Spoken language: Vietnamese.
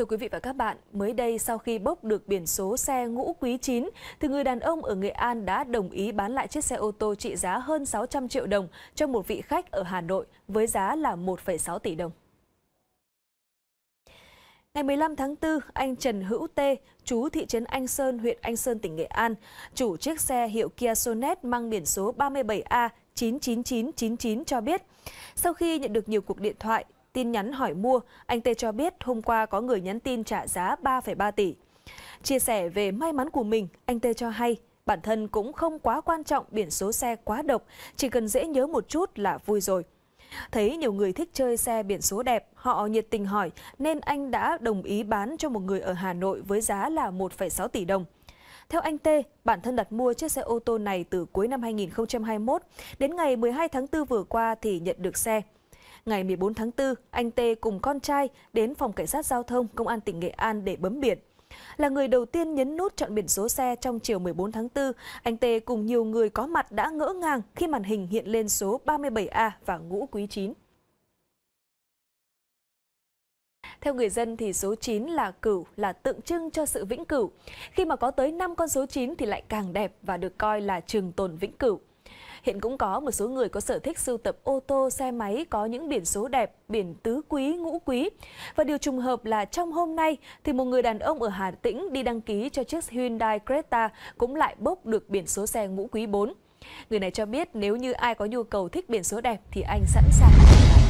Thưa quý vị và các bạn, mới đây sau khi bốc được biển số xe ngũ quý 9, thì người đàn ông ở Nghệ An đã đồng ý bán lại chiếc xe ô tô trị giá hơn 600 triệu đồng cho một vị khách ở Hà Nội với giá là 1,6 tỷ đồng. Ngày 15 tháng 4, anh Trần Hữu Tê, chú thị trấn Anh Sơn, huyện Anh Sơn, tỉnh Nghệ An, chủ chiếc xe hiệu Kia Sonet mang biển số 37A 99999 cho biết, sau khi nhận được nhiều cuộc điện thoại, tin nhắn hỏi mua, anh Tê cho biết hôm qua có người nhắn tin trả giá 3,3 tỷ. Chia sẻ về may mắn của mình, anh Tê cho hay bản thân cũng không quá quan trọng biển số xe quá độc, chỉ cần dễ nhớ một chút là vui rồi. Thấy nhiều người thích chơi xe biển số đẹp, họ nhiệt tình hỏi nên anh đã đồng ý bán cho một người ở Hà Nội với giá là 1,6 tỷ đồng. Theo anh T, bản thân đặt mua chiếc xe ô tô này từ cuối năm 2021 đến ngày 12 tháng 4 vừa qua thì nhận được xe ngày 14 tháng 4, anh Tê cùng con trai đến phòng cảnh sát giao thông công an tỉnh Nghệ An để bấm biển. Là người đầu tiên nhấn nút chọn biển số xe trong chiều 14 tháng 4, anh Tê cùng nhiều người có mặt đã ngỡ ngàng khi màn hình hiện lên số 37A và ngũ quý 9. Theo người dân thì số 9 là cửu là tượng trưng cho sự vĩnh cửu. Khi mà có tới 5 con số 9 thì lại càng đẹp và được coi là trường tồn vĩnh cửu. Hiện cũng có một số người có sở thích sưu tập ô tô, xe máy có những biển số đẹp, biển tứ quý, ngũ quý. Và điều trùng hợp là trong hôm nay thì một người đàn ông ở Hà Tĩnh đi đăng ký cho chiếc Hyundai Creta cũng lại bốc được biển số xe ngũ quý 4. Người này cho biết nếu như ai có nhu cầu thích biển số đẹp thì anh sẵn sàng.